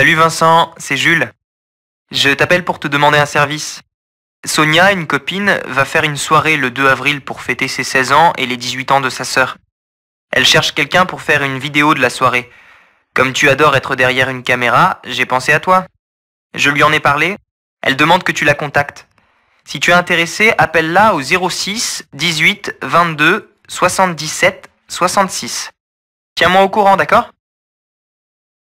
Salut Vincent, c'est Jules. Je t'appelle pour te demander un service. Sonia, une copine, va faire une soirée le 2 avril pour fêter ses 16 ans et les 18 ans de sa sœur. Elle cherche quelqu'un pour faire une vidéo de la soirée. Comme tu adores être derrière une caméra, j'ai pensé à toi. Je lui en ai parlé, elle demande que tu la contactes. Si tu es intéressé, appelle-la au 06 18 22 77 66. Tiens-moi au courant, d'accord